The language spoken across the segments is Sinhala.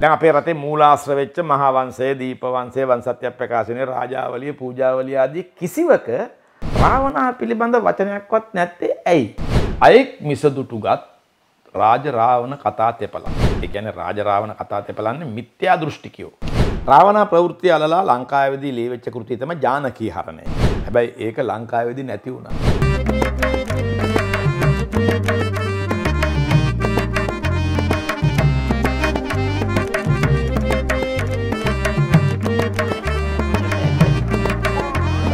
දැන් අපේ රටේ මූලාශ්‍ර වෙච්ච මහා වංශය, දීප වංශය, වංශත්‍ය ප්‍රකාශනය, රාජාවලිය, පූජාවලිය ආදී කිසිවක රාවණා පිළිබඳ වචනයක්වත් නැත්තේ ඇයි? අයෙක් මිසදුටුගත් රාජ රාවණ කතා තෙපලක්. ඒ කියන්නේ රාජ රාවණ කතා තෙපලන්නේ මිත්‍යා දෘෂ්ටිකයෝ. රාවණා ප්‍රවෘත්ති අලලා ලංකාවේදී ලියවෙච්ච කෘතිය තමයි ජානකී හරණය. හැබැයි ඒක ලංකාවේදී නැති වුණා.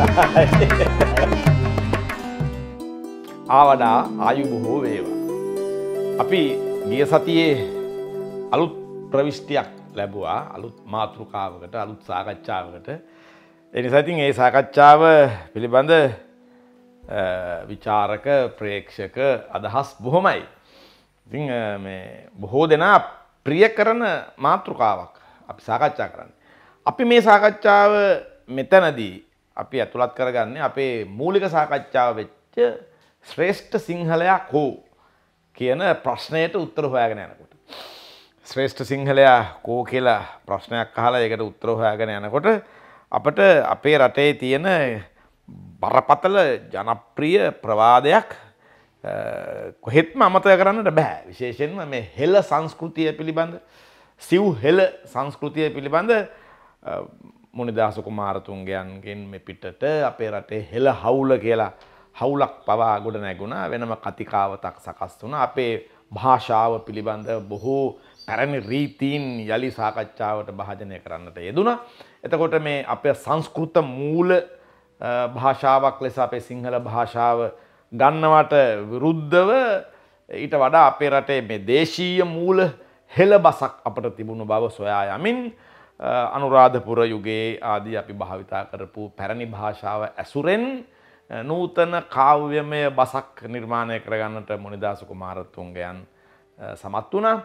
ආවඩා ආයු බොහෝ වේවා. අපි ගිය සතියේ අලුත් ප්‍රවිෂ්ටියක් ලැබවා අලුත් මාතෘකාවකට අලුත් සාකච්ඡාවකට එනිසාතින් ඒ සාකච්ඡාව පිළිබඳ විචාරක ප්‍රේක්ෂක අදහස් බොහොමයි. ඉතිං බොහෝ දෙනා ප්‍රිය කරන මාතෘකාවක් අපි සාකච්ඡා කරන්න. අපි මේ සාකච්ඡාව මෙතැනදී අපි ඇතුළත් කරගන්න අපේ මූලික සාකච්ඡාව වෙච්ච ශ්‍රේෂ්ඨ සිංහලයක් හෝ කියන ප්‍රශ්නයට උත්තර හොයාගෙන යනකොට. ශ්‍රේෂ්ඨ සිංහලයා කෝ කියලා ප්‍රශ්නයක් අහලා ඒකට උත්තර හොයාගෙන යනකොට අපට අපේ රටේ තියෙන බරපතල ජනප්‍රිය ප්‍රවාදයක් කොහෙත්ම අමතය කරන්නට බෑ විශේෂෙන්ම මේ හෙල සංස්කෘතිය පිළිබඳ සිව් හෙල සංස්කෘතිය පිළිබඳ මුනිදාස කුමාරතුන්ගයන්ගෙන් මෙ පිටට අපේ රටේ හෙළ හවුල කියලා හවුලක් පවා ගොඩ නැගුණා වෙනම කතිකාවතක් සකස් වුණ අපේ භාෂාව පිළිබඳ බොහෝ පැරණි රීතීන් යළි සාකච්ඡාවට භාජනය කරන්නට යෙදුණ. එතකොට මේ අප සංස්කෘත මූල භාෂාවක් ලෙස අපේ සිංහල භාෂාව ගන්නවට විරුද්ධව ඊට වඩා අපේ රටේ මේ දේශීය මූල හෙළ බසක් අපට තිබුණු බව සොයා යමින් අනුරාධපුර යුගයේ ආදී අපි භාවිතා කරපු පැරණි භාෂාව ඇසුරෙන් නූතන කාව්‍යමය බසක් නිර්මාණය කරගන්නට මොනිදාසු කුමාරතුන්ගයන් සමත් වුණ.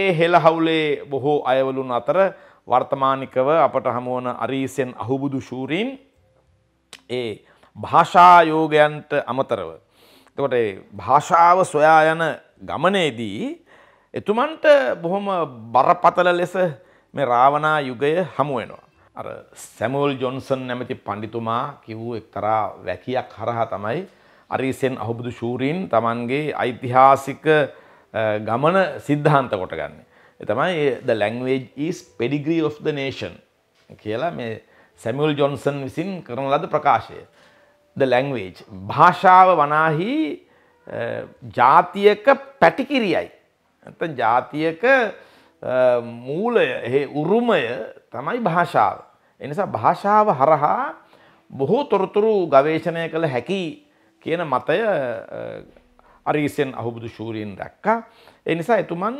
ඒ හෙළ හවුලේ බොහෝ අයවලුන් අතර වර්තමානිකව අපට හමුවන අරීසෙන් අහුබුදු ශූරීන් ඒ භාෂායෝගයන්ට අමතරව. එතකොට භාෂාව සොයා යන ගමනේදී එතුමන්ට බොහොම බරපතල ලෙස මේ රාවනා යුගය හමු වෙනවා. අර සැමුවල් ජොන්සන් නැමති පඬිතුමා කිව්ව එක්තරා වැකියක් හරහා තමයි අරිසෙන් අහුබුදු ශූරීන් තමන්ගේ ඓතිහාසික ගමන සිද්ධාන්ත කොටගන්නේ. එතමයි the language is pedigree of the nation කියලා මේ සැමියල් ජොන්සන් විසින් කරන ලද ප්‍රකාශය. ද ලැංවේජ් භාෂාව වනාහි ජාතියක පැටිකිරියයි. ඇත ජාතියක මූලය උරුමය තමයි භාෂාව. එනිසා භාෂාව හරහා බොහෝ තොරතුරු ගවේශණය කළ හැකි කියන මතය අරීසියෙන් අහුබුදු ශූරීන් දැක්කා. එනිසා එතුමන්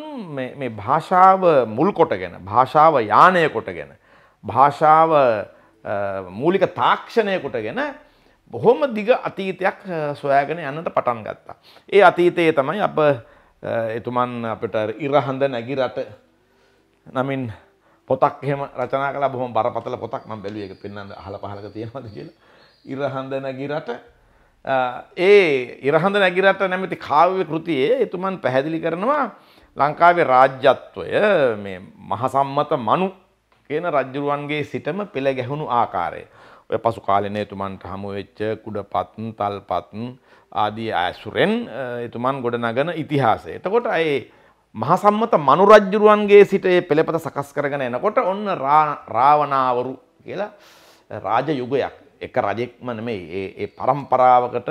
මේ භාෂාව මුල් කොටගෙන භාෂාව යානය කොටගෙන. භාෂාව මූලික තාක්ෂණය කොටගෙන බොහොම දිග අතීතයක් සොයාගෙන යන්නට පටන් ගත්තා. ඒ අතීතයේ තමයි අප එතුමන් අපට ඉරහඳ නැගි රට නමින් පොතක් එහෙම රචනා කළා බොහොම බරපතල පොතක් මම බැලුවේ ඒක පෙන්වන්න අහල පහලක තියෙනවද කියලා. ඉරහඳ නැගිරට ඒ ඉරහඳ නැගිරට නැමැති කාව්‍ය කෘතියේ එතුමන් පැහැදිලි කරනවා ලංකාවේ රාජ්‍යත්වය මේ මහසම්මත මනු කියන රජුරුවන්ගේ සිටම පෙළ ගැහුණු ආකාරය. ඔය පසු කාලෙන එතුමන්ට හමු වෙච්ච කුඩපත්, තල්පත් ආදී ඇසුරෙන් එතුමන් ගොඩනගන ඉතිහාසය. එතකොට ඒ මහසම්මත මනුරජ්ජුරුවන්ගේ සිටේ පෙළපත සකස් කරගෙන එනකොට ඔන්න රාවනාවරු කියලා රාජ යුගයක් එක රජෙක්ම නෙමෙයි ඒ පරම්පරාවකට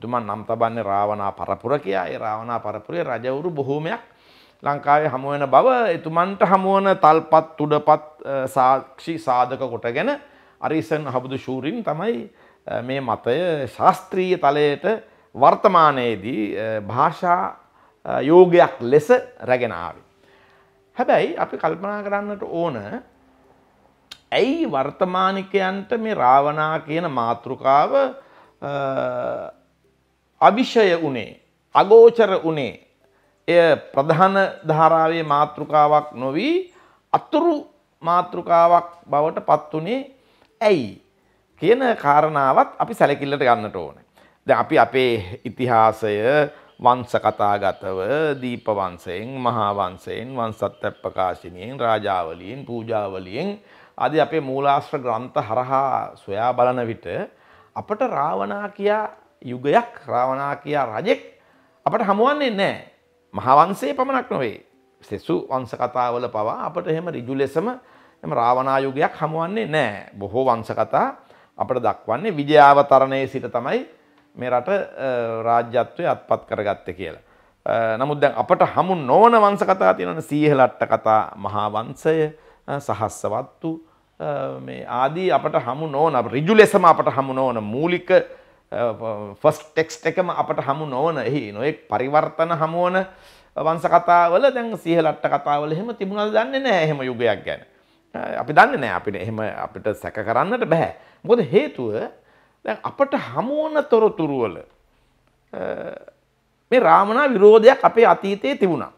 එතුමන් නම් තබන්නේ රාවනා පරපුර කියා ඒ රාවනා පරපුරේ රජවරු බොහෝමයක් ලංකාවේ හමුවෙන බව එතුමන්ට හමුවන තල්පත් තුඩපත් සාක්ෂි සාධක කොටගෙන අරිසන් හබුදු ශූරින් තමයි මේ මතය ශාස්ත්‍රීය තලයට වර්තමානයේදී භාෂා යෝගයක් ලෙස රැගෙනාව. හැබැයි අපි කල්පනා කරන්නට ඕන ඇයි වර්තමානිකයන්ට මේ රාවනා කියන මාතෘකාව අභිෂය වනේ අගෝචර වනේ එය ප්‍රධාන ධාරාවේ මාතෘකාවක් නොවී අතුරු මාතෘකාවක් බවට පත්වනේ ඇයි කියන කාරණාවත් අපි සැලකිල්ලට ගන්නට ඕන. ද අපි අපේ ඉතිහාසය වංශ කතාගතව දීප වංශයෙන් මහා වංශයෙන් වංශත් ප්‍රකාශනයෙන් රාජාවලියෙන් පූජාවලියෙන් ආදී අපේ මූලාශ්‍ර ග්‍රන්ථ හරහා සොයා බලන විට අපට රාවණා කියා යුගයක් රාවණා කියා රජෙක් අපට හමුවන්නේ නැහැ. මහා වංශයේ පමණක් නොවේ. සෙසු වංශ කතාවල පවා අපට එහෙම ඍජු ලෙසම එම රාවණා යුගයක් හමුවන්නේ නැහැ. බොහෝ වංශ කතා අපට දක්වන්නේ විජයාවතරණයේ සිට තමයි මේ රට රාජ්‍යත්වය අත්පත් කරගත්තේ කියලා. නමුත් දැන් අපට හමු නොවන වංශ කතා තියෙනවනේ සීහලට්ට කතා මහා වංශය සහස්සවත්තු මේ ආදී අපට හමු නොවන ඍජු ලෙසම අපට හමු නොවන මූලික ෆස්ට් ටෙක්ස්ට් එකම අපට හමු නොවන එහි නොඑක් පරිවර්තන හමුවන වංශ කතාවල දැන් සීහලට්ට කතාවල එහෙම තිබුණාද දන්නේ නැහැ එහෙම යුගයක් ගැන. අපි දන්නේ නැහැ අපිට එහෙම අපිට සැක කරන්නට බෑ. මොකද හේතුව දැන් අපට හමුවන තොරතුරු වල මේ රාමනා විරෝධයක් අපේ අතීතයේ තිබුණා.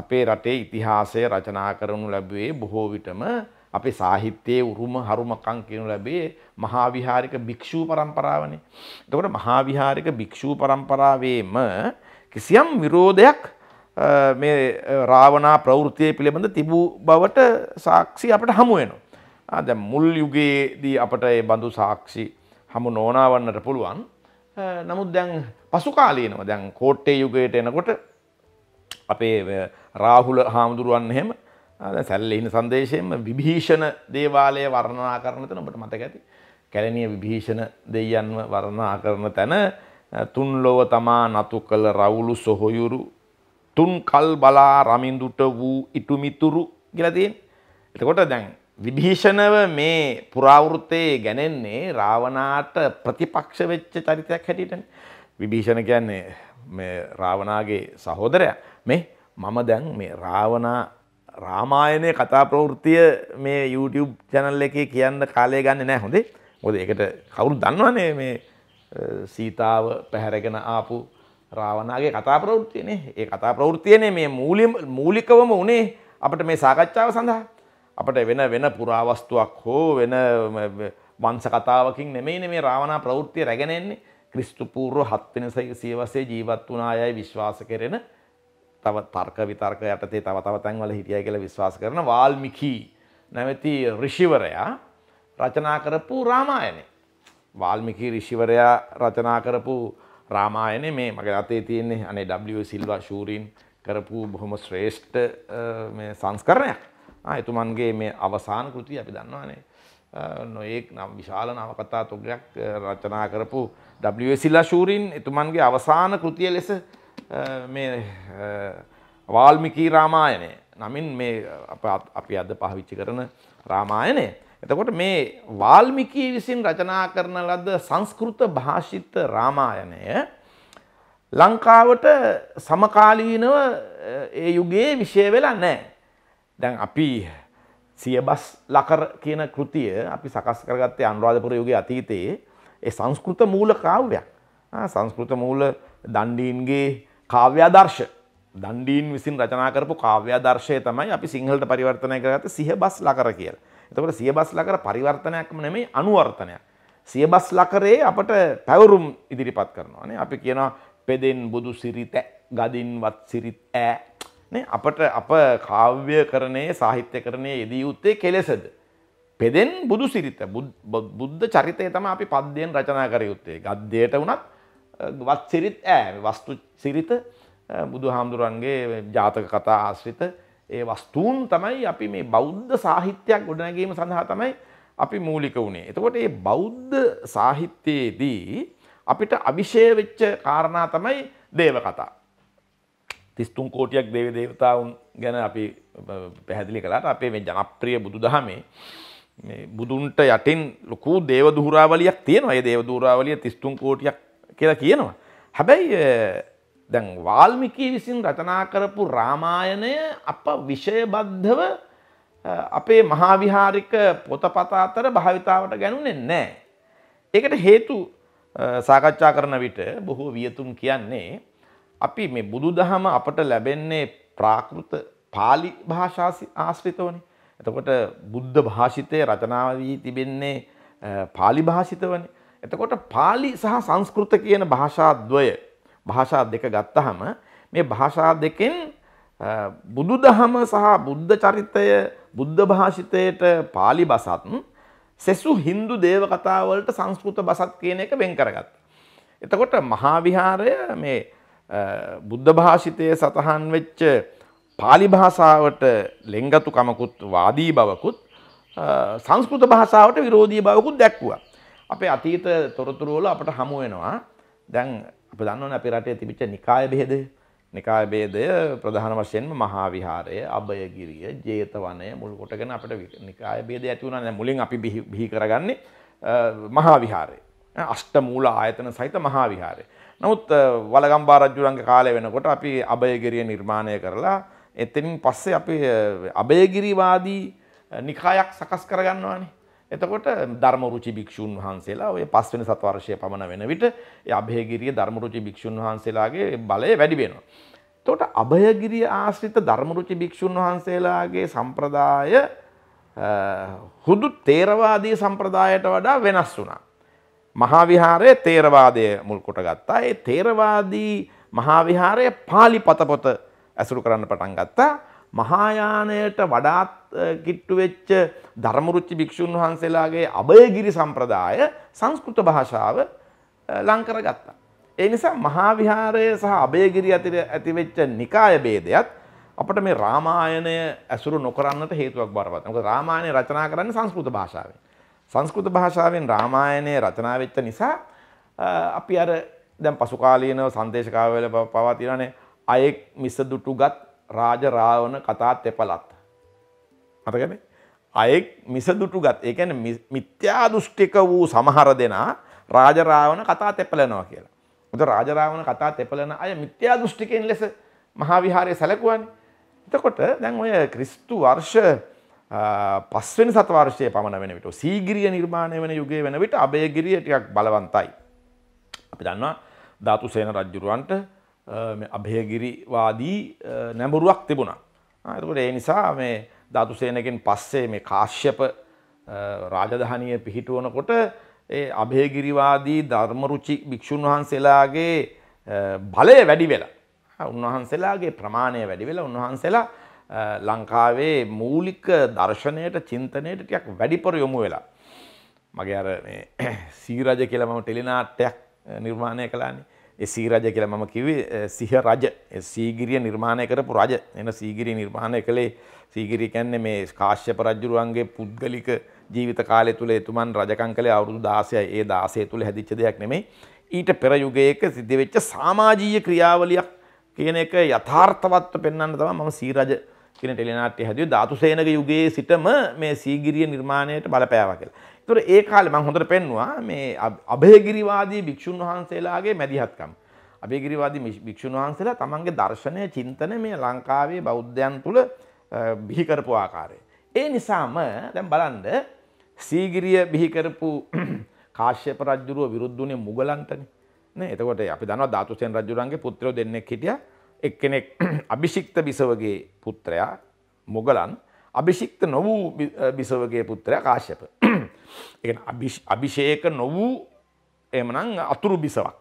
අපේ රටේ ඉතිහාසය රචනා කරනු ලැබුවේ බොහෝ විටම අපේ සාහිත්‍යයේ උරුම හරුමකම් කියනු ලැබේ මහාවිහාරික භික්ෂූ පරම්පරාවනේ. එතකොට මහාවිහාරික භික්ෂූ පරම්පරාවේම කිසියම් විරෝධයක් මේ රාවනා ප්‍රවෘතිය පිළිබඳ තිබූ බවට සාක්ෂි අපට හමුවෙනවා. දැ මුල් යුගයේදී අපට ඒ බඳු සාක්ෂි හමු නෝනාවන්නට පුළුවන් නමුත් දැන් පසු කාලීනව දැන් කෝට්ටේ යුගයට එනකොට අපේ රාහුල හාමුදුරුවන් එහෙම සැල්ලහින සංදේශයෙන්ම විභීෂණ දේවාලය වර්ණනා කරන තැන ඔබට මතක ඇති කැලණිය විභීෂණ දෙයයන්ව වර්ණනා කරන තැන තුන් ලොව තමා නතු කළ රවුලු සොහොයුරු තුන් කල් බලා රමින්දුට වූ ඉටුමිතුරු කියලා තියෙන. එතකොට දැන් විභීෂණව මේ පුරාවෘත්තයේ ගැනෙන්නේ රාවණාට ප්‍රතිපක්ෂ වෙච්ච චරිතයක් හැටියටනේ. විභීෂණ කියන්නේ මේ රාවණාගේ සහෝදරයා. මේ මම දැන් මේ රාවණා රාමායනයේ කතා ප්‍රවෘත්තිය මේ YouTube channel එකේ කියන්න කාලය ගන්න නෑ හොඳේ. මොකද ඒකට කවුරුත් දන්නවනේ මේ සීතාව පැහැරගෙන ආපු රාවණාගේ කතා ප්‍රවෘත්තියනේ. ඒ කතා ප්‍රවෘත්තියනේ මේ මූලිකවම උනේ අපිට මේ සාකච්ඡාව සඳහා. අපට වෙන වෙන පුරාවස්තුවක් හෝ වෙන වංස කතාවකින් නෙමෙයි මේ රාවනා ප්‍රවෘත්තිය රැගෙනෙන්නේ ක්‍රිස්තුපූර්ව හත්වෙන සියවසේ ජීවත් වුණ අයයි විශ්වාස කරන තව තර්ක විතර්ක යටතේ තව තව තැන්වල හිටිය කියලා විශ්වාස කරන වාල්මිකී නැමැති ඍෂිවරයා රචනා කරපු රාමායනය. වාල්මිකී ඍෂිවරයා රචනා කරපු රාමායනේ මේ මගේ අතේ තියෙන්නේ අනේ W සිල්වා ශූරීන් කරපු බොහොම ශ්‍රේෂ්ඨ මේ සංස්කරණයක්. එතුමන්ගේ මේ අවසාන කෘතිය අපි දන්නවානේ නොයෙක් නම් විශාල නවකතා තොගයක් රචනා කරපු ඩසිල්ලා ශූරීන් එතුමන්ගේ අවසාන කෘතිය ලෙස මේ වාල්මිකී රාමායනය නමින් මේ අපි අද පහවිච්චි කරන රාමායනය එතකොට මේ වාල්මිකී විසින් රචනා කරන ලද සංස්කෘත භාෂිත රාමායනය ලංකාවට සමකාලීනව ඒ යුගයේ විෂය වෙලා නෑ දැන් අපි සියබස් ලකර කියන කෘතිය අපි සකස් කරගත්තේ අනුරාධපුර යුගයේ අතීතයේ ඒ සංස්කෘත මූල කාව්‍යයක්. සංස්කෘත මූල දණ්ඩීන්ගේ කාව්‍යාදර්ශ. දණ්ඩීන් විසින් රචනා කරපු කාව්‍යාදර්ශය තමයි අපි සිංහලට පරිවර්තනය කරගත්තේ සියබස් ලකර කියලා. එතකොට සියබස් ලකර පරිවර්තනයක්ම නෙමෙයි අනුවර්තනයක්. සියබස් ලකරේ අපට පැවරුම් ඉදිරිපත් කරනවා නේ. අපි කියනවා පෙදෙන් බුදු සිරිත ගදින් වත් සිරිත් ඈ අපට අප කාව්‍ය කරණය සාහිත්‍ය කරණය යෙදී යුත්තේ කෙලෙසද. පෙදෙන් බුදු සිරිත බුද්ධ චරිතය තම අපි පද්‍යයෙන් රචනා කර යුත්තේ. ගද්දයට වනත් වත් සිරිත් ඇ වස්තු සිරිත බුදු හාමුදුරන්ගේ ජාතක කතා ආශ්‍රිත ඒ වස්තුූන් තමයි අපි මේ බෞද්ධ සාහිත්‍යයක් ගොඩනැගීම සඳහා තමයි අපි මූලික වුණේ. එතකොට ඒ බෞද්ධ සාහිත්‍යයේදී අපිට අවිෂය වෙච්ච කාරණා තමයි දේව කතා. තිස්තුන් කෝටියක් දේව දේවතාවුන් ගැන අපි පැහැදිලි කලාට අපේ මේ ජනප්‍රිය බුදු දහමේ බුදුන්ට යටින් ලොකු දේව දුරාවලියක් තියෙනවා ඒ දේව දුරාවලිය තිස්තුන් කෝටියක් කියලා කියනවා. හැබැයි දැන් වාල්මිකී විසින් රචනා කරපු රාමායනය අප විෂයබද්ධව අපේ මහාවිහාරික පොතපත අතර භාවිතාවට ගැනුනේ නැහැ. ඒකට හේතු සාකච්ඡා කරන විට බොහෝ වියතුම් කියන්නේ අපි මේ බුදු දහම අපට ලැබෙන්නේ ප්‍රාකෘත පාලි භාෂාසි ආශ්‍රිතවනේ. එතකොට බුද්ධ භාෂිතය රචනාව වී තිබෙන්නේ පාලි භාෂිතවනේ. එතකොට පාලි සහ සංස්කෘත කියන භාෂාද්වය භාෂා දෙක ගත්තහම මේ භාෂා දෙකෙන් බුදු දහම සහ බුද්ධ චරිතය බුද්ධ භාෂිතයට පාලි බසත් සෙසු හින්දු දේව කතාවලට සංස්කෘත බසත් කියන එක වෙන් කරගත්තා. එතකොට මහා විහාරය මේ බුද්ධ භාෂිතය සතහන් වෙච්ච පාලි භාෂාවට ලෙංගතුකමකුත් වාදී බවකුත් සංස්කෘත භාෂාවට විරෝධී බවකුත් දැක්වුව. අපේ අතීත තොරතුරුවල අපට හමුවෙනවා දැන් අප දන්නවන අපි රටේ තිබිච්ච නිකාය බෙහෙදය නිකාය බේදය ප්‍රධාන වශයෙන්ම මහා විහාරය අභයගිරිය ජේතවනය මුල් කොටගෙන අපට නිකාය බේදය ඇති වුණා දැන් මුලින් අපි බිහි කරගන්නේ මහා විහාරය අෂ්ට මූල ආයතන සහිත මහා විහාරය නමුත් වලගම්බා රජුරන්ගේ කාලය වෙනකොට අපි අභයගිරිය නිර්මාණය කරලා එතනින් පස්සේ අපි අභයගිරිවාදී නිකායක් සකස් කරගන්නවානේ. එතකොට ධර්මරුචි භික්ෂූන් වහන්සේලා ඔය පස්වෙනි සත්වර්ෂය පමණ වෙන විට ඒ අභයගිරිය ධර්මරුචි භික්ෂූන් වහන්සේලාගේ බලය වැඩි වෙනවා. එතකොට අභයගිරිය ආශ්‍රිත ධර්මරුචි භික්ෂූන් වහන්සේලාගේ සම්ප්‍රදාය හුදු තේරවාදී සම්ප්‍රදායට වඩා වෙනස් වුණා. මහාවිහාරය තේරවාදය මුල් කොට ගත්තා. ඒ තේරවාදී මහාවිහාරය පාලි පතපොත ඇසුරු කරන්න පටන් ගත්තා. මහායානයට වඩාත් කිට්ටු වෙච්ච ධර්මරුච්චි භික්ෂූන් වහන්සේලාගේ අභයගිරි සම්ප්‍රදාය සංස්කෘත භාෂාව ලංකර ගත්තා. ඒ නිසා මහාවිහාරය සහ අභයගිරි ඇතිවෙච්ච නිකාය බේදයත් අපට මේ රාමායනය ඇසුරු නොකරන්නට හේතුවක් බරවත්. මොකද රාමායනය රචනා කරන්නේ සංස්කෘත භාෂාවෙන්. සංස්කෘත භාෂාවෙන් රාමායනය රචනා වෙච්ච නිසා අපි අර දැන් පසුකාලීනව සංදේශකාවල පවා තියෙනනේ අයෙක් මිසදුටුගත් රාජ රාවණ කතාත් එපලත් මතකනේ අයෙක් මිසදුටුගත් ඒ කියන්නේ මිත්‍යා දෘෂ්ටික වූ සමහර දෙනා රාජ රාවණ කතා තෙපලනවා කියලා. උද රාජ රාවණ කතා තෙපලන අය මිත්‍යා දෘෂ්ටිකෙන් ලෙස මහා විහාරයේ සැලකුවානේ. එතකොට දැන් ඔය ක්‍රිස්තු වර්ෂ පස්වෙන සතවර්ශය පමණ වෙන විට සීගිරිය නිර්මාණය වන යුගය වෙන විට අභයගිරිය ටිකක් බලවන්තයි. අපි දන්නවා ධාතු සේන රජ්ජුරුවන්ට අභයගිරිවාදී නැඹුරුවක් තිබුණා. එතකට ඒ නිසා මේ ධාතුසේනකෙන් පස්සේ මේ කාශ්‍යප රාජධානය පිහිටුවනකොට ඒ අභයගිරිවාදී ධර්මරුචි භික්‍ෂූන් වහන්සේලාගේ බලය වැඩි වෙලා. උන්වහන්සේලාගේ ප්‍රමාණය වැඩි වෙලා උන්වහන්සේලා ලංකාවේ මූලික දර්ශනයට චින්තනයට ටයක් වැඩිපර යොමු වෙලා. මගේ අර සීරජ කියල මම ටෙලිනාට්ටයක් නිර්මාණය කලානි ඒ සීරජ කියල මම කිවේ සිහ රජ සීගිරිය නිර්මාණය කරපු රජ එන සීගිරි නිර්මාණය කළේ සීගිරි කැන්නේ මේ කාශ්‍ය පරජ්ජුරුවන්ගේ පුද්ගලික ජීවිත කාලය තුළ එතුමන් රජකං කළේ අවුරුදු දාසය ඒ දාසය තුළ හැදිච්ච දෙයක් නෙමෙයි ඊට පෙරයුගයක සිද්ධවෙච්ච සාමාජීය ක්‍රියාවලියක් කියන එක යථාර්ථවත්ව පෙන්න්න තම මම සීරජ කියන ටෙලිනාට්‍ය හැදුවේ ධාතුසේනක යුගයේ සිටම මේ සීගිරිය නිර්මාණයට බලපෑවා කියලා. ඒතර ඒ කාලේ මම හොඳට පෙන්නවා මේ අභයගිරිවාදී භික්ෂුන් වහන්සේලාගේ මැදිහත්කම. අභයගිරිවාදී භික්ෂුන් වහන්සේලා තමන්ගේ දර්ශනය, චින්තනය මේ ලංකාවේ බෞද්ධයන් තුල බිහි කරපු ආකාරය. ඒ නිසාම දැන් බලන්න සීගිරිය බිහි කරපු කාශ්‍යප රජුරුව විරුද්ධ වුණේ මුගලන්ටනේ. නේ එතකොට අපි දන්නවා ධාතුසේන රජුරන්ගේ පුත්‍රයෝ දෙන්නෙක් හිටියා. එක්කෙනෙක් අභිෂික්ත බිසවගේ පුත්‍රයා මොගලන් අභිෂික්ත නොවූ බිසවගේ පුත්‍රයා කාශ්‍යප අභිෂේක නොවූ එමනං අතුරු බිසවක්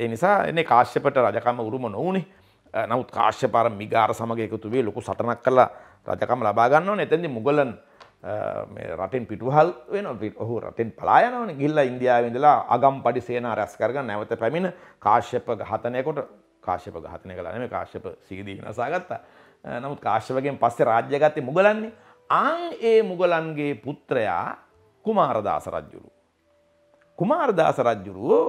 ඒ නිසා එන්නේ කාශ්‍යපට රජකම උරුම නොවනේ නමුත් කාශ්‍යපාර මිගාර සමග එකතු වේ ලොකු සටනක් කළා රජකම ලබා ගන්නවා එතෙන්දි මුගලන් රටෙන් පිටුහල් වෙන ඔහු රටෙන් පලායනවන ගිල්ල ඉන්දියාව ඉඳලා අගම් පඩි සේනා රැස් කරගන්න නැවත පැමිණ කාශ්‍යප ඝාතනයකොට කාශ්‍යප ඝාතනය කළන මේ කාශ්‍යප සීදී නසාගත්තා නමුත් කාශ්‍යපගෙන් පස්සේ රාජ්‍ය ගත්තේ මුගලන්නේ ආන් ඒ මුගලන්ගේ පුත්‍රයා කුමාරදාස රජ්ජුරු කුමාරදාස රජ්ජුරුව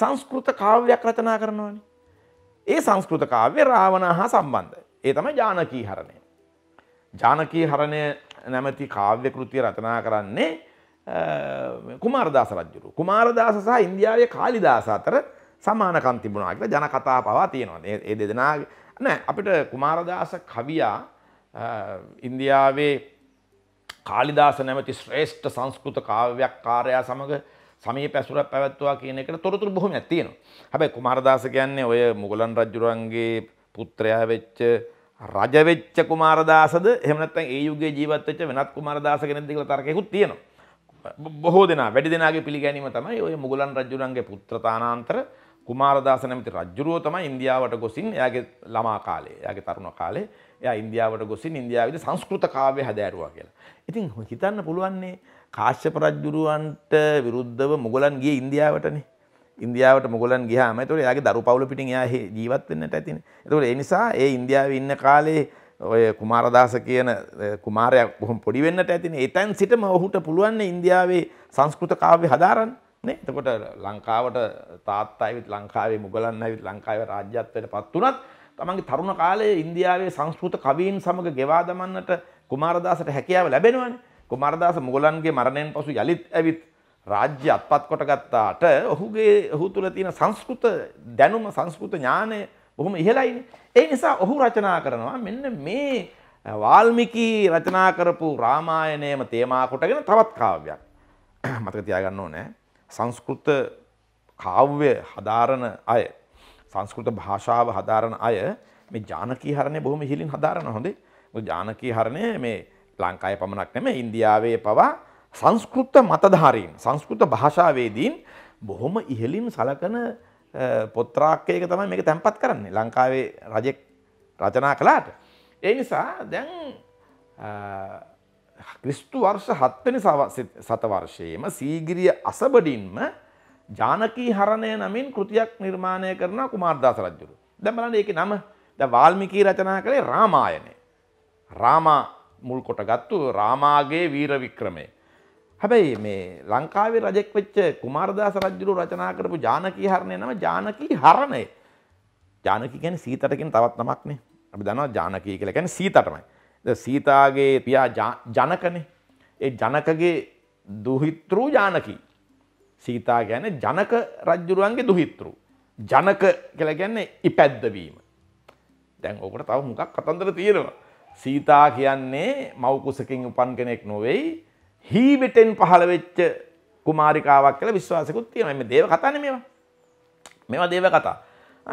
සංස්කෘත කාව්‍යයක් රචනා කරනවානේ ඒ සංස්කෘත කාව්‍ය රාවණා හා සම්බන්ධයි ඒ තමයි ජානකී හරණය ජානකී හරණය නැමැති කාව්‍ය කෘතිය රචනා කරන්නේ කුමාරදාස රජ්ජුරු කුමාරදාස සහ ඉන්දියාවේ කාලිදාස අතර සමානකම් තිබුණා කියලා ජන කතා පවා තියෙනවා. ඒ දෙදෙනාගේ නෑ අපිට කුමාරදාස කවියා ඉන්දියාවේ කාලිදාස නැමැති ශ්‍රේෂ්ඨ සංස්කෘත කාව්‍යයක් කාර්යා සමග සමීප ඇසුරක් පැවැත්වුවා කියන එකට තොරතුරු බොහොමයක් තියෙනවා. හැබැයි කුමාරදාස කියන්නේ ඔය මුගලන් රජුරන්ගේ පුත්‍රයා වෙච්ච රජ වෙච්ච කුමාරදාසද එහෙම නැත්නම් ඒ යුගයේ ජීවත් වෙච්ච වෙනත් කුමාරදාස කෙනෙක්ද කියලා තර්කයක්ත් තියෙනවා. බොහෝ දෙනා වැඩි දෙනාගේ පිළිගැනීම තමයි ඔය මුගලන් රජුරන්ගේ පුත්‍ර තානාන්තර කුමාරදාස නැමති රජ්ජුරුව තමයි ඉන්දියාවට ගොසින් එයාගේ ළමා කාලේ එයාගේ තරුණ කාලේ එයා ඉන්දියාවට ගොසින් ඉන්දියාවේ සංස්කෘත කාව්‍ය හැදෑරුවා කියලා. ඉතින් හිතන්න පුළුවන්නේ කාශ්‍යප රජ්ජුරුවන්ට විරුද්ධව මුගලන් ගියේ ඉන්දියාවටනේ. ඉන්දියාවට මුගලන් ගියාම ඒතකොට එයාගේ දරු පවුල පිටින් එයා ජීවත් වෙන්නට ඇතිනේ. ඒතකොට ඒ නිසා ඒ ඉන්දියාවේ ඉන්න කාලේ ඔය කුමාරදාස කියන කුමාරයා කොහොම පොඩි වෙන්නට ඇතිනේ. එතෙන් සිටම ඔහුට පුළුවන් ඉන්දියාවේ සංස්කෘත කාව්‍ය හදාරන්න. නේ එතකොට ලංකාවට තාත්තා ඇවිත් ලංකාවේ මුගලන් ඇවිත් ලංකාවේ රාජ්‍යත්වයට පත් වුණත් තමන්ගේ තරුණ කාලයේ ඉන්දියාවේ සංස්කෘත කවීන් සමග ගෙවා දමන්නට කුමාරදාසට හැකියාව ලැබෙනවනේ කුමාරදාස මුගලන්ගේ මරණයෙන් පසු යලිත් ඇවිත් රාජ්‍ය අත්පත් කොට ගත්තාට ඔහුගේ ඔහු තුල තියෙන සංස්කෘත දැනුම සංස්කෘත ඥානය බොහොම ඉහළයිනේ ඒ නිසා ඔහු රචනා කරනවා මෙන්න මේ වාල්මිකී රචනා කරපු රාමායනයම තේමා කොටගෙන තවත් කාව්‍යයක් මතක තියාගන්න ඕනේ සංස්කෘත කාව්‍ය හදාරණ අය සංස්කෘත භාෂාව හදාරණ අය මේ ජානකී හරණය බොහොම හිලින් හදාරන හොඳේ ජානකී හරණය මේ ලංකාය පමණක් නෙම ඉන්දියාවේ පවා සංස්කෘත මතධාරීන් සංස්කෘත භාෂාවේදීන් බොහොම ඉහලින් සලකන පොත්‍රාක්කයක තමයි මේක තැන්පත් කරන්නේ ලංකාවේ රජෙක් රචනා කළාට. ඒ නිසා දැන් ක්‍රිස්තු වර්ෂ හත්වනි සතවර්ෂයේම සීගිරිය අසබඩින්ම ජානකී හරණය නමින් කෘතියක් නිර්මාණය කරන කුමාර්දාස රජ්ජුරු. දැන් බලන්න ඒකේ නම දැන් වාල්මීකි රචනා කළේ රාමායනය. රාමා මුල් කොටගත්තු රාමාගේ වීර වික්‍රමය. හැබැයි මේ ලංකාවේ රජෙක් වෙච්ච කුමාරදාස රජුරු රචනා කරපු ජානකී හරණය නම ජානකී හරණය. ජානකී කියන්නේ සීතට කියන තවත් නමක් නේ. අපි දන්නවා ජානකී කියලා කියන්නේ සීතටමයි. සීතාගේ පියා ජනකනේ ඒ ජනකගේ දුහිත්‍රූ ජානකී සීතා ගැන ජනක රජ්ජුරුවන්ගේ දුහිත්‍රූ ජනක කළ ගැන්නේ ඉපැද්දවීම දැන් ඕකට තව මොකක් කතන්දර තියෙනවා සීතා කියන්නේ මවකුසකින් උපන් කෙනෙක් නොවෙයි හීවිටෙන් පහළ වෙච්ච කුමාරිකාවක් කියලා විශ්වාසකුත් තියෙනවා මේ දේව කතානේ මේවා මේවා දේව කතා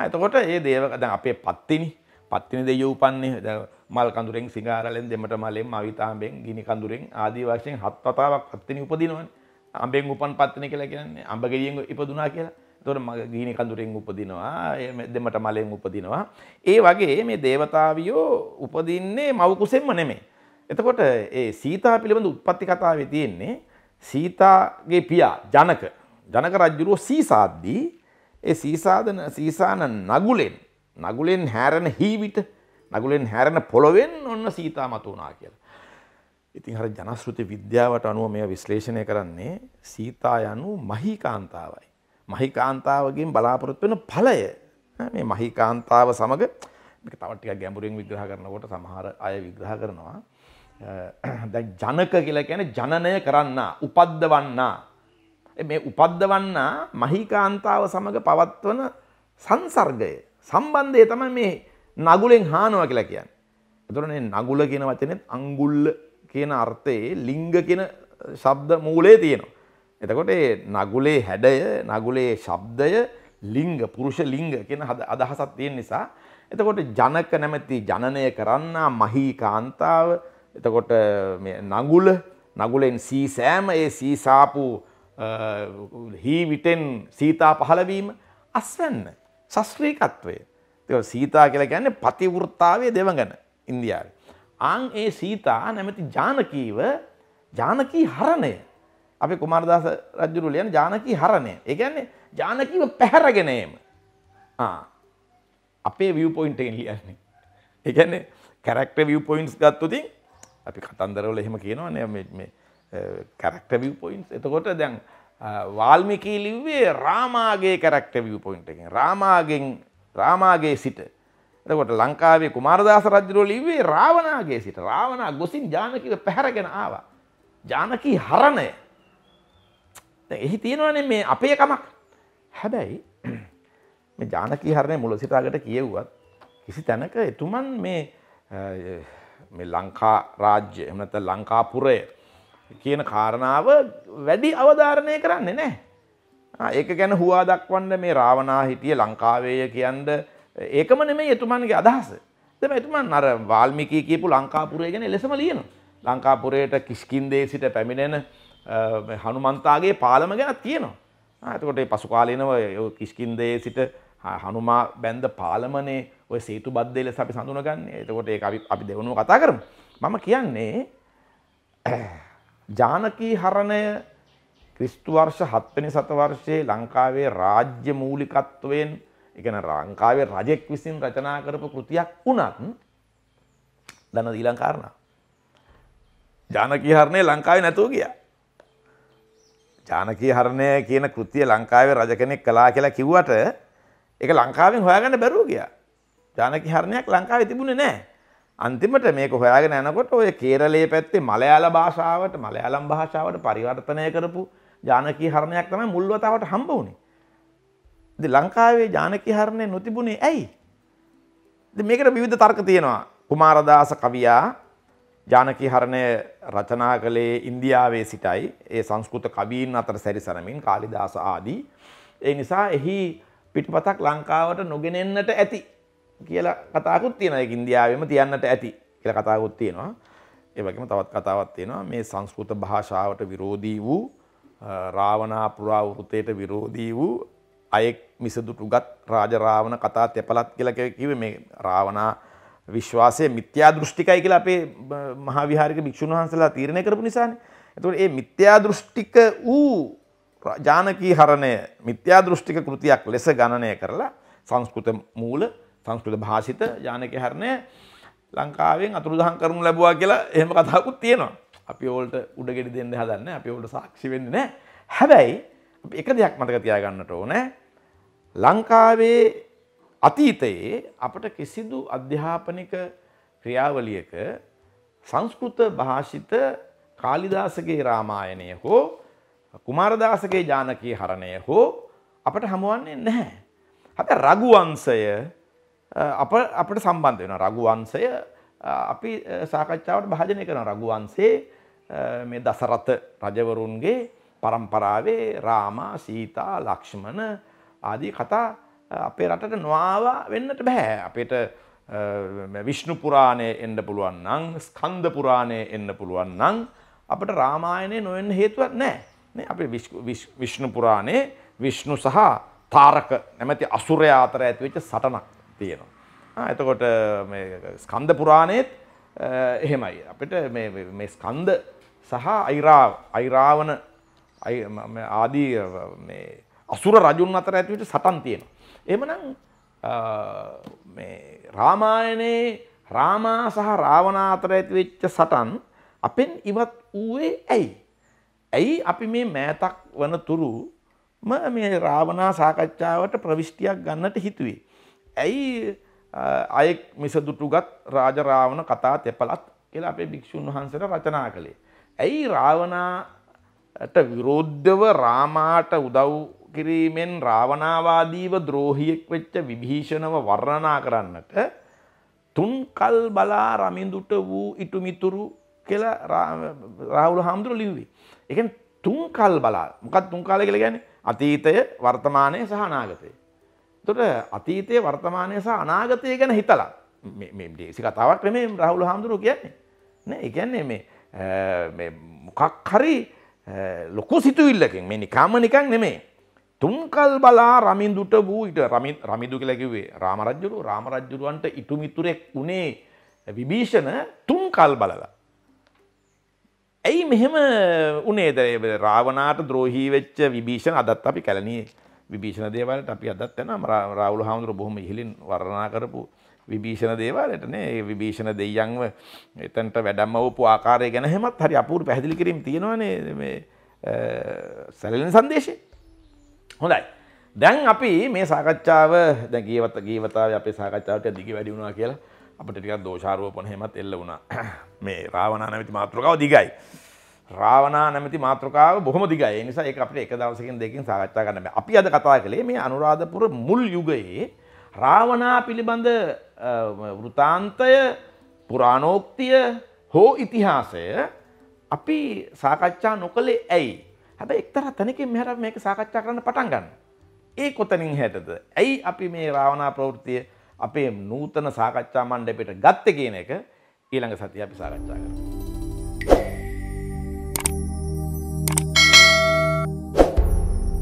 එතකොට ඒ දේව දැන් අපේ පත්තිනි පත්තින දෙයෝ උපන්නේ මල් කඳුරෙන් සිංහාරලෙන් දෙමට මලෙන් මවිතාඹෙන් ගිනි කඳුරෙන් ආදී වශයෙන් හත් වතාවක් පත්තිනි උපදිනවනේ. අඹෙන් උපන් පත්තිනි කියලා කියන්නේ අඹ ගෙඩියෙන් ඉපදුනා කියලා. එතකොට මග ගිනි කඳුරෙන් උපදිනවා, දෙමට මලෙන් උපදිනවා. ඒ වගේ මේ దేవතාවියෝ උපදින්නේ මව් කුසෙන්ම නෙමෙයි. එතකොට ඒ සීතා පිළිබඳ උත්පත්ති කතාවේ තියෙන්නේ සීතාගේ පියා ජනක ජනක රජුරෝ සීසාද්දී ඒ සීසාදන සීසාන නගුලෙන් නගුලෙන් හැරණ හීවිට නගුලෙන් හැරණ පොළොවෙන් ඔන්න සීතා මතු වනා කියලා. ඉතින් හර ජනශෘති විද්‍යාවට අනුව මෙය විශ්ලේෂණය කරන්නේ සීතා යනු මහිකාන්තාවයි. මහිකාන්තාවගෙන් බලාපොරොත් වෙන පලය මේ මහිකාන්තාව සමඟ තවටික ගැඹුරින් විග්‍රහ කරනකොට සමහර අය විග්‍රහ කරනවා. දැ ජනක කියලා ගැන ජනනය කරන්න උපද්ද වන්නා. මේ උපද්ද වන්නා මහිකාන්තාව සමඟ පවත්වන සංසර්ගය සම්බන්ධය තම මේ නගුලෙන් හානව කියලා කියන්න. එතුරනේ නගුල කියන වචනෙත් අංගුල්ල කියන අර්ථයේ ලිංග කියන ශබ්ද මූලේ තියෙනවා. එතකොට නගුලේ හැඩය නගුලේ ශබ්දය ලිංග පුරුෂ ලිංග කියන අදහසක් තියෙන නිසා එතකොට ජනක නැමැති ජනනය කරන්නා මහී කාන්තාව එතකොට නගුල නගුලෙන් සී සෑම ඒ සීසාපු හීවිටෙන් සීතා පහළවීම අස්වන්න සස්්‍රීකත්වය තව සීතා කියලා ගැන්න පතිවෘත්තාවය දෙවගැන ඉන්දියාව. ආං ඒ සීතා නැමැති ජානකීව ජානකී හරණය අපි කුමාරදාස රජ්ජුරු ලියන ජානකී හරණය ඒගැන්නේ ජානකීව පැහැරගෙනීම අපේ විය පොයින්ටෙන් ලියන්නේ ඒගැන්නේ කැරක්ට විය පොයින්ස් ගත්තුතින් අපි කතන්දරවල එහෙම කියනවා නෑ කැරක්ට විය පොයින්ස් එතකොට දැන් වාල්මිකී ලිව්වේ රාමාගේ කැරක්ට විය පොයින්ට එකෙන් රාමාගෙන් රාමාගේ සිට එතකොට ලංකාවේ කුමාරදාස රජුරෝ ලිව්වේ රාවණාගේ සිට රාවණා ගොසින් ජානකීව පැහැරගෙන ආවා ජානකී හරණය දැන් එහි තියෙනවනේ මේ අපේ කමක් හැබැයි මේ ජානකී හරණය මුල සිටාකට කියෙව්වත් කිසි තැනක එතුමන් මේ මේ ලංකා රාජ්‍ය එහෙම නැත්නම් ලංකාපුරය කියන කාරණාව වැඩි අවධාරණය කරන්නේ නෑ. ඒක ගැන හුවා දක්වන්න මේ රාවනා හිටිය ලංකාවේය කියන්ද ඒකම නෙමේ එතුමන්ගේ අදහස. දෙම එතුමන් අර වාල්මිකී කියපු ලංකාපුරේ ගැන එලෙසම ලියන. ලංකාපුරයට කිස්කින්දේ සිට පැමිණෙන හනුමන්තාගේ පාලම ගැනත් කියනවා. ඇතකොට පසු කාලනව කිස්කින්දේ සිට හනුමා බැන්ද පාලමනේ ඔය සේතු බද්ධල සපි සඳුනගන්න එතකොට ඒ අපි දෙවුණු කතා කරම මම කියන්නේ ජානකී හරණය ක්‍රිස්තු වර්ෂ හත්වනි සතවර්ෂයේ ලංකාවේ රාජ්‍ය මූලිකත්වයෙන් එකන රංකාවේ රජෙක් විසින් රචනා කරපු කෘතියක් වනත් දන දීලංකාරණ. ජානකී හරණය ලංකාවේ නැතුව ගිය. ජානකී හරණය කියන කෘතිය ලංකාවේ රජ කෙනෙක් කලා කියලා කිව්වට එක ලංකාවෙන් හොයාගන්න බැරූ ගිය. ජානකි හරණයක් ලංකාවේ තිබුණේ නෑ අන්තිමට මේක හොයාගෙන යනකොට ඔය කේරලේ පැත්තේ මලයාල භාෂාවට මලයාලම් භාෂාවට පරිවර්තනය කරපු ජානකී හරණයක් තමයි මුල් වතාවට හම්බ වුණේ. ඉතින් ලංකාවේ ජානකී හරණේ නොතිබුණේ ඇයි? ඉතින් මේකට විවිධ තර්ක තියෙනවා. කුමාරදාස කවියා ජානකී හරණය රචනා කළේ ඉන්දියාවේ සිටයි. ඒ සංස්කෘත කවීන් අතර සැරිසරමින් කාලිදාස ආදී. ඒ නිසා එහි පිටපතක් ලංකාවට නොගෙනෙන්නට ඇති කියලා කතාකුත් තියෙන එක ඉන්දියාවෙම තියන්නට ඇති කියල කතාකුත් තියෙනවා ඒවගේම තවත් කතාවත් තියෙනවා මේ සංස්කෘත භාෂාවට විරෝධී වූ රාවනා පුරාවෘතයට විරෝධී වූ අයෙක් මිසදුටුගත් රාජරාවණ කතා තෙපලත් කියලක කිව මේ රාවනා විශ්වාසය මිත්‍යා දෘෂ්ටිකයි කියලා අපේ මහාවිහාරික භික්ෂූන් වහන්සලා තීරණය කරපු නිසාන ඇතුට ඒ මිත්‍යා දෘෂ්ටික වූ ජානකී හරණය මිත්‍යා දෘෂ්ටික කෘතියක් ලෙස ගණනය කරලා සංස්කෘත මූල සංස්කෘත භාෂිත ජානක හරණය ලංකාවෙන් අතුරුදහන් කරනු ලැබවා කියලා එහෙම කතාකුත් තියෙනවා අපි ඕල්ට උඩගෙඩි දෙන්න හදන්න අපි ඕට සාක්ෂි වෙන්න නෑ හැබැයි එක දෙයක් මතක තියාගන්නට ඕනෑ ලංකාවේ අතීතයේ අපට කිසිදු අධ්‍යාපනික ක්‍රියාවලියක සංස්කෘත භාෂිත කාලිදාසගේ රාමායනය හෝ කුමාරදාසගේ ජානකී හරණය හෝ අපට හමුවන්නේ නැහැ. හැබැයි රඝුවංශය අප අපට සම්බන්ධ වෙන රගුවන්සය අපි සාකච්ඡාවට භාජනය කරන රගුවන්සේ මේ දසරත රජවරුන්ගේ පරම්පරාවේ රාමා සීතා ලක්ෂ්මන ආදී කතා අපේ රටට නොවා වෙන්නට බැහැ අපට විශ්ණු පුරාණය එන්න පුළුවන් නං ස්කන්ධ පුරාණය එන්න පුළුවන් නං අපට රාමායනය නොවෙන්න හේතුවත් නෑ අප විශ්ණු පුරාණය විශ්ණු සහ තාරක නැමැති අසුරයාතර ඇතිවෙච්ච සටනක් තියෙනවා. එතකොට ස්කන්ධ පුරාණයත් එහෙමයි. අපිට ස්කන්ද සහ අයිරාවන ආදී අසුර රජුන් අතර ඇතිවිට සටන් තියෙනවා. එමනම් රාමායනයේ රාමා සහ රාවනා අතර ඇතිවෙච්ච සටන් අපෙන් ඉවත් වූවේ ඇයි. ඇයි අපි මේ මෑතක් වන තුරුම මේ රාවනා සාකච්ඡාවට ප්‍රවිෂ්ටියක් ගන්නට හිතුවේ. ඇයි අයෙක් මිසදුටුගත් රාජරාවණ කතා තෙපලත් කියලා අපේ භික්‍ෂූන් වහන්සට රචනා කළේ. ඇයි රාවනාට විරෝද්ධව රාමාට උදව් කිරීමෙන් රාවනාවාදීව ද්‍රෝහියෙක් වෙච්ච විභීෂණව වර්ණනා කරන්නට තුන්කල් බලා රමින්දුට වූ ඉටුමිතුරු කියලා රාහුල හාමුදුරු ලිව්වේ. එකෙන් තුන්කල් බලා මොකත් තුන්කාල කළ ගැන අතීතය වර්තමානය සහනාගතය. තොට අතීතය වර්තමානය සහ අනාගතය ගැන හිතලා දේසි කතාවක් ක්‍රමේ රහුල හාමුදුරු කියන්නේ නෑ එකන්නේ මේ මොකක් හරි ලොකු සිතුවිල්ලකින් මේ නිකාම නිකං නෙමේ තුන්කල් බලා රමින් දුට වූ ඉට රමිදු කලැකිවේ රාමරජ්ජුරු රාමරජ්ජුරුවන්ට ඉටුමිතුරෙක් වුණේ විභීෂණ තුන්කල් බලලා. ඇයි මෙහෙම උනේදරේ රාවනාට ද්‍රෝහී වෙච්ච විභීෂණ අදත් අපි කැලනී විභීෂණ දේවල්ට අපි අදත් යනවා රාහුල හාමුදුරුවෝ බොහොම ඉහළින් වර්ණනා කරපු විභීෂණ දේවාලයට නේ ඒ විභීෂණ දෙයියන්ව එතනට වැඩමවපු ආකාරය ගැන හැමත් හරි අපූර්ව පැහැදිලි කිරීම් තියෙනවානේ මේ සැලෙන සංදේශේ. හොඳයි. දැන් අපි මේ සාකච්ඡාව දැන් ගියවත ගියවතාවේ අපේ සාකච්ඡාවට දිග වැඩි වුණා කියලා අපිට ටිකක් දෝෂාරෝපණ හැමත් එල්ල වුණා. මේ රාවණා නැමැති මාතෘකාව දිගයි. රාවණා නැමැති මාතෘකාව බොහොම දිගයි. ඒ නිසා ඒක අපිට එක දවසකින් දෙකකින් සාකච්ඡා කරන්න බෑ. අපි අද කතා කළේ මේ අනුරාධපුර මුල් යුගයේ රාවණා පිළිබඳ වෘතාන්තය පුරාණෝක්තිය හෝ ඉතිහාසය අපි සාකච්ඡා නොකළේ ඇයි? හැබැයි එක්තරා තැනකින් මෙහාට මේක සාකච්ඡා කරන්න පටන් ගන්න. ඒ කොතනින් හැටද? ඇයි අපි මේ රාවණා ප්‍රවෘත්තිය අපේ නූතන සාකච්ඡා මණ්ඩපයට ගත්තේ කියන එක ඊළඟ සතිය අපි සාකච්ඡා කරමු.